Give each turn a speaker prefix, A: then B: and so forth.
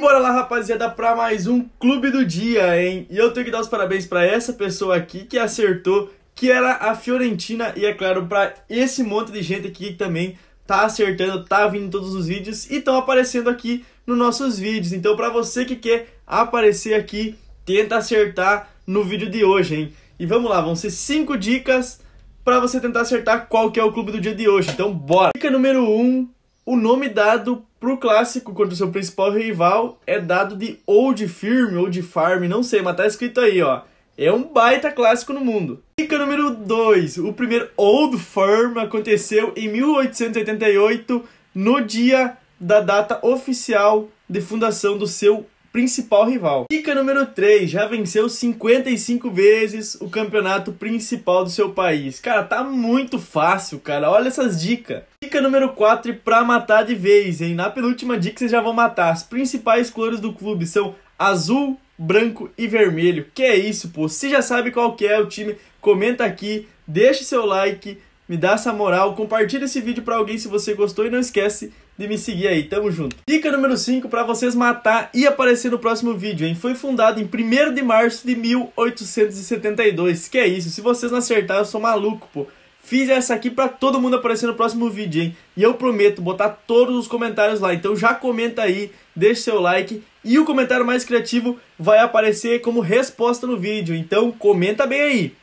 A: Bora lá, rapaziada, para mais um Clube do Dia, hein? E eu tenho que dar os parabéns para essa pessoa aqui que acertou, que era a Fiorentina, e é claro, para esse monte de gente aqui que também tá acertando, tá vindo todos os vídeos e estão aparecendo aqui nos nossos vídeos. Então, para você que quer aparecer aqui, tenta acertar no vídeo de hoje, hein? E vamos lá, vão ser cinco dicas para você tentar acertar qual que é o Clube do Dia de hoje. Então, bora! Dica número 1... Um, o nome dado pro clássico contra o seu principal rival é dado de Old Firm, Old Farm, não sei, mas tá escrito aí, ó. É um baita clássico no mundo. Dica número 2. O primeiro Old Firm aconteceu em 1888, no dia da data oficial de fundação do seu principal rival. Dica número 3, já venceu 55 vezes o campeonato principal do seu país. Cara, tá muito fácil, cara. Olha essas dicas. Dica número 4 para matar de vez, hein? Na penúltima dica vocês já vão matar. As principais cores do clube são azul, branco e vermelho. Que é isso, pô? Se já sabe qual que é o time, comenta aqui, deixe seu like, me dá essa moral, compartilha esse vídeo para alguém se você gostou e não esquece de me seguir aí, tamo junto. Dica número 5 para vocês matar e aparecer no próximo vídeo, hein? Foi fundado em 1 de março de 1872. Que é isso? Se vocês não acertar, eu sou maluco, pô. Fiz essa aqui para todo mundo aparecer no próximo vídeo, hein? E eu prometo botar todos os comentários lá. Então já comenta aí, deixa seu like e o comentário mais criativo vai aparecer como resposta no vídeo. Então comenta bem aí.